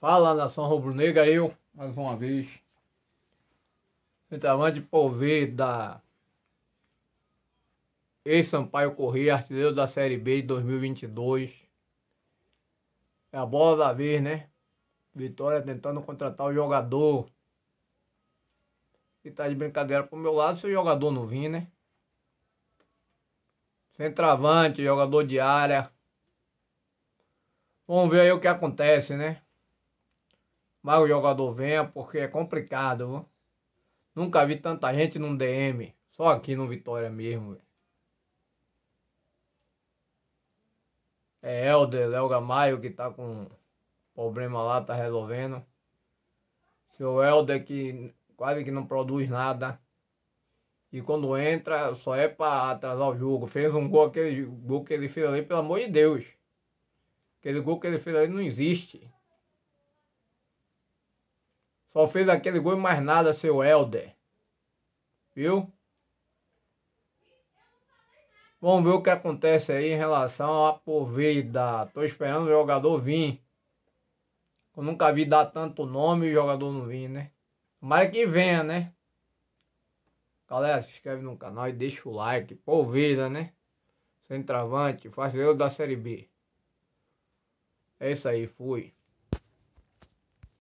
Fala nação rubro-negra, eu, mais uma vez, centroavante da ex-Sampaio Corrêa, artilheiro da Série B de 2022. É a bola da vez, né? Vitória tentando contratar o jogador. E tá de brincadeira pro meu lado se o jogador não vir, né? Centroavante, jogador de área. Vamos ver aí o que acontece, né? Mas o jogador venha porque é complicado. Viu? Nunca vi tanta gente num DM. Só aqui no Vitória mesmo. Viu? É Helder, Léo Gamaio que tá com problema lá, tá resolvendo. Seu Helder que quase que não produz nada. E quando entra, só é para atrasar o jogo. Fez um gol, aquele gol que ele fez ali, pelo amor de Deus. Aquele gol que ele fez ali não existe. Só fez aquele gol e mais nada, seu Helder. Viu? Vamos ver o que acontece aí em relação à poveida. Tô esperando o jogador vir. Eu nunca vi dar tanto nome e o jogador não vir, né? Tomara que venha, né? Galera, se inscreve no canal e deixa o like. Poveida, né? Centravante, faz eu da Série B. É isso aí, fui.